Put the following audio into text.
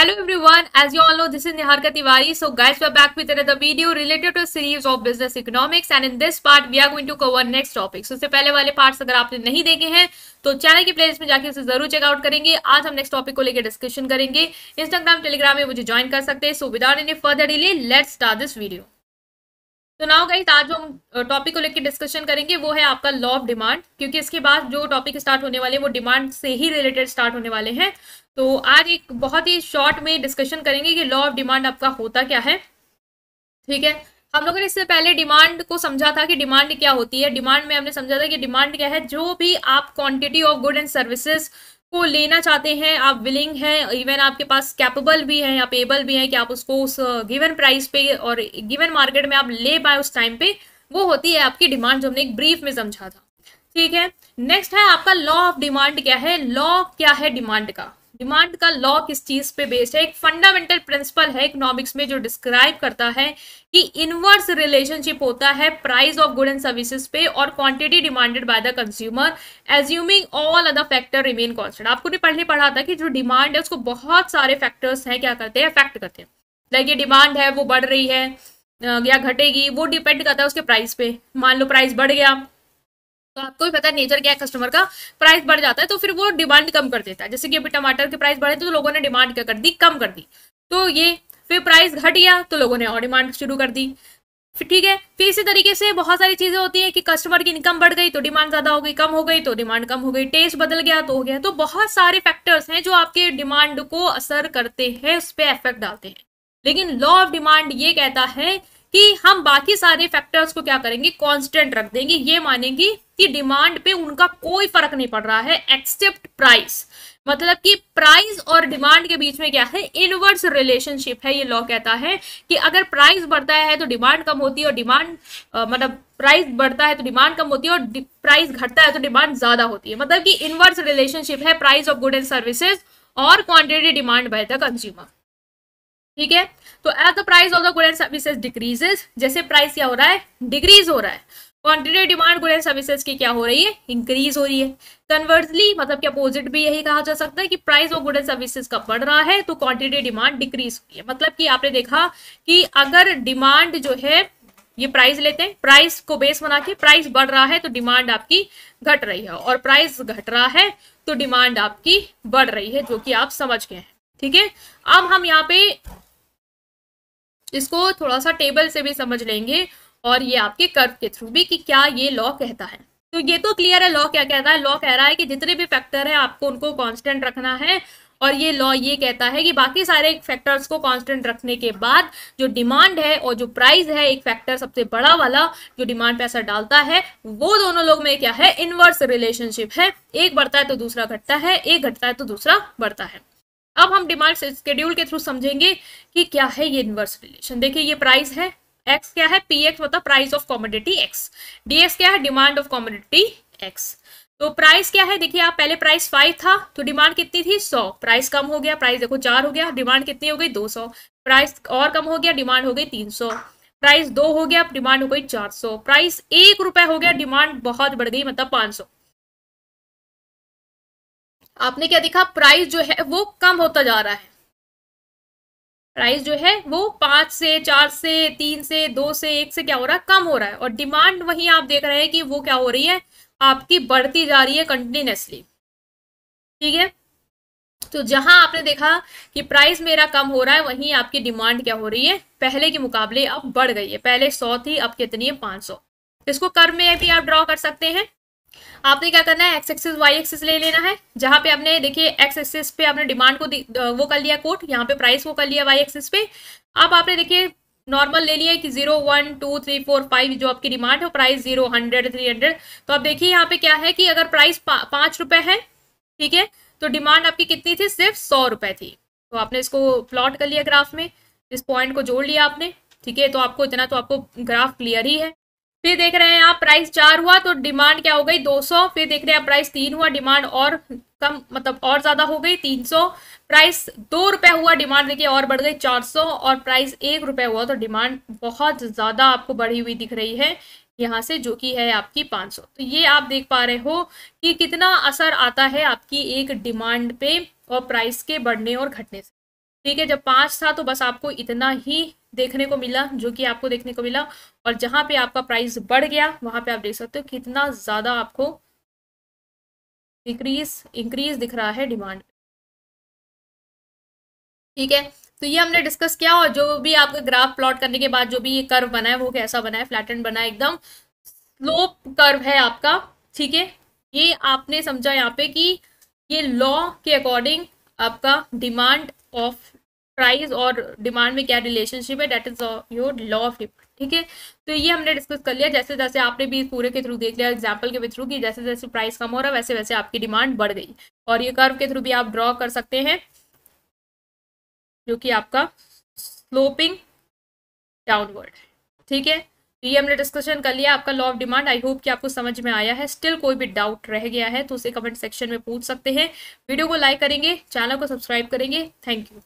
Hello everyone as you all know this is Niharika Tiwari. So guys, we are back with another video related to a series of business economics and in this part we are going to cover next topic. So इससे पहले वाले parts अगर आपने नहीं देखे हैं तो channel की प्लेलिस्ट में जाके उसे जरूर चेकआउट करेंगे आज हम नेक्स्ट टॉपिक को लेकर डिस्कशन करेंगे इंस्टाग्राम टेलीग्राम में मुझे ज्वाइन कर सकते हैं so without any further delay let's start this video तो नाउ गाइस आज जो हम टॉपिक को लेकर डिस्कशन करेंगे वो है आपका लॉ ऑफ डिमांड क्योंकि इसके बाद जो टॉपिक स्टार्ट होने वाले हैं वो डिमांड से ही रिलेटेड स्टार्ट होने वाले हैं तो आज एक बहुत ही शॉर्ट में डिस्कशन करेंगे कि लॉ ऑफ डिमांड आपका होता क्या है ठीक है हम लोगों ने इससे पहले डिमांड को समझा था कि डिमांड क्या होती है डिमांड में हमने समझा था कि डिमांड क्या है जो भी आप quantity of good and services को लेना चाहते हैं आप विलिंग हैं इवन आपके पास कैपेबल भी हैं आप एबल भी हैं कि आप उसको उस गिवन uh, प्राइस पे और गिवन मार्केट में आप ले पाए उस टाइम पे वो होती है आपकी डिमांड जो हमने एक ब्रीफ में समझा था ठीक है नेक्स्ट है आपका लॉ ऑफ डिमांड क्या है लॉ क्या है डिमांड का डिमांड का लॉ किस चीज पे बेस्ड है एक फंडामेंटल प्रिंसिपल है इकोनॉमिक्स में जो डिस्क्राइब करता है कि इनवर्स रिलेशनशिप होता है price of good and services पे और quantity demanded by the consumer assuming all other factor remain constant आपको ने पहले पढ़ा था कि जो डिमांड है उसको बहुत सारे फैक्टर्स हैं क्या करते हैं अफेक्ट करते हैं लाइक ये डिमांड है वो बढ़ रही है या घटेगी वो डिपेंड करता है उसके प्राइस पे मान लो प्राइस बढ़ गया तो आपको भी पता है नेचर क्या है कस्टमर का प्राइस बढ़ जाता है तो फिर वो डिमांड कम कर देता है जैसे कि अभी टमाटर के प्राइस बढ़े तो लोगों ने डिमांड क्या कर दी कम कर दी तो ये फिर प्राइस घट गया तो लोगों ने और डिमांड शुरू कर दी फिर ठीक है फिर इसी तरीके से बहुत सारी चीज़ें होती है कि कस्टमर की इनकम बढ़ गई तो डिमांड ज़्यादा हो गई कम हो गई तो डिमांड कम हो गई टेस्ट बदल गया तो हो गया तो बहुत सारे फैक्टर्स हैं जो आपके डिमांड को असर करते हैं उस पर इफेक्ट डालते हैं लेकिन लॉ ऑफ डिमांड ये कहता है कि हम बाकी सारे फैक्टर्स को क्या करेंगे कांस्टेंट रख देंगे ये मानेंगे कि डिमांड पे उनका कोई फर्क नहीं पड़ रहा है एक्सेप्ट प्राइस मतलब कि प्राइस और डिमांड के बीच में क्या है इनवर्स रिलेशनशिप है ये लॉ कहता है कि अगर प्राइस बढ़ता है तो डिमांड कम होती है और डिमांड मतलब प्राइस बढ़ता है तो डिमांड कम होती है और प्राइस घटता है तो डिमांड ज्यादा होती है मतलब कि इनवर्स रिलेशनशिप है price of good and services और quantity demand by the consumer ठीक है तो as the price of the good and services decreases जैसे प्राइस क्या हो रहा है डिक्रीज हो रहा है quantity demand good and services की क्या हो रही है इंक्रीज हो रही है कन्वर्सली मतलब कि अपोजिट भी यही कहा जा सकता है कि price of good and services का बढ़ रहा है तो क्वान्टिटी डिमांड डिक्रीज हो रही है मतलब कि आपने देखा कि अगर डिमांड जो है ये प्राइस लेते हैं प्राइस को बेस बना के प्राइस बढ़ रहा है तो डिमांड आपकी घट रही है और प्राइस घट रहा है तो डिमांड आपकी बढ़ रही है जो कि आप समझ गए हैं ठीक है अब हम यहाँ पे इसको थोड़ा सा टेबल से भी समझ लेंगे और ये आपके कर्व के थ्रू भी कि क्या ये लॉ कहता है तो ये तो क्लियर है लॉ क्या कहता है लॉ कह रहा है कि जितने भी फैक्टर है आपको उनको कांस्टेंट रखना है और ये लॉ ये कहता है कि बाकी सारे फैक्टर्स को कांस्टेंट रखने के बाद जो डिमांड है और जो प्राइस है एक फैक्टर सबसे बड़ा वाला जो डिमांड पे असर डालता है वो दोनों लोग में क्या है इनवर्स रिलेशनशिप है एक बढ़ता है तो दूसरा घटता है एक घटता है तो दूसरा बढ़ता है अब हम डिमांड स्केड्यूल के थ्रू समझेंगे कि क्या है ये इनवर्स रिलेशन देखिए ये प्राइस है एक्स क्या है पी एक्स मतलब price of commodity X D X क्या है डिमांड ऑफ कॉमोडिटी एक्स तो प्राइस क्या है देखिए आप पहले प्राइस फाइव था तो डिमांड कितनी थी सौ प्राइस कम हो गया प्राइस देखो चार हो गया डिमांड कितनी हो गई दो सौ प्राइस और कम हो गया डिमांड हो गई तीन सौ प्राइस दो हो गया डिमांड हो गई चार सौ प्राइस एक रुपए हो गया डिमांड बहुत बढ़ गई मतलब पांच सौ आपने क्या देखा प्राइस जो है वो कम होता जा रहा है प्राइस जो है वो पांच से चार से तीन से दो से एक से क्या हो रहा है कम हो रहा है और डिमांड वही आप देख रहे हैं कि वो क्या हो रही है आपकी बढ़ती जा रही है कंटिन्यूसली ठीक है तो जहां आपने देखा कि प्राइस मेरा कम हो रहा है वहीं आपकी डिमांड क्या हो रही है पहले के मुकाबले अब बढ़ गई है पहले सौ थी अब कितनी है पांच सौ इसको कर में भी आप ड्रॉ कर सकते हैं आपने क्या करना है एक्स एक्सिस वाई एक्सिस ले लेना है जहाँ पे आपने देखिए एक्स एक्सिस पे आपने डिमांड को वो कर लिया कोट यहाँ पे प्राइस वो कर लिया वाई एक्सिस पे अब आपने देखिए नॉर्मल ले लिया कि zero one two three four five जो आपकी डिमांड है price zero hundred three hundred तो आप देखिए यहाँ पे क्या है कि अगर प्राइस पांच पाँच है ठीक है तो डिमांड आपकी कितनी थी सिर्फ सौ रुपए थी तो आपने इसको प्लॉट कर लिया ग्राफ में इस पॉइंट को जोड़ लिया आपने ठीक है तो आपको इतना तो आपको ग्राफ क्लियर ही है फिर देख रहे हैं आप प्राइस चार हुआ तो डिमांड क्या हो गई 200 फिर देख रहे हैं आप प्राइस तीन हुआ डिमांड और कम मतलब और ज्यादा हो गई 300 प्राइस दो रुपए हुआ डिमांड देखिए और बढ़ गई 400 और प्राइस एक रुपए हुआ तो डिमांड बहुत ज्यादा आपको बढ़ी हुई दिख रही है यहाँ से जो कि है आपकी 500 तो ये आप देख पा रहे हो कि कितना असर आता है आपकी एक डिमांड पे और प्राइस के बढ़ने और घटने से ठीक है जब पाँच था तो बस आपको इतना ही देखने को मिला जो कि आपको देखने को मिला और जहाँ पे आपका प्राइस बढ़ गया वहाँ पे आप देख सकते हो कितना ज़्यादा आपको इंक्रीज इंक्रीज दिख रहा है डिमांड ठीक है तो ये हमने डिस्कस किया और जो भी आपका ग्राफ प्लॉट करने के बाद जो भी ये कर्व बना है वो कैसा बना है फ्लैट बना है एकदम स्लोप कर्व है आपका ठीक है ये आपने समझा यहाँ पे कि ये लॉ के अकॉर्डिंग आपका डिमांड ऑफ प्राइस और डिमांड में क्या रिलेशनशिप है that is your law of demand ठीक है तो ये हमने डिस्कस कर लिया जैसे जैसे आपने भी पूरे के थ्रू देख लिया एग्जाम्पल के थ्रू कि जैसे जैसे प्राइस कम हो रहा है वैसे वैसे आपकी डिमांड बढ़ गई और ये कर्व के थ्रू भी आप ड्रॉ कर सकते हैं जो कि आपका स्लोपिंग डाउनवर्ड ठीक है ये हमने डिस्कशन कर लिया आपका law of demand I hope कि आपको समझ में आया है स्टिल कोई भी डाउट रह गया है तो उसे कमेंट सेक्शन में पूछ सकते हैं वीडियो को लाइक करेंगे चैनल को सब्सक्राइब करेंगे थैंक यू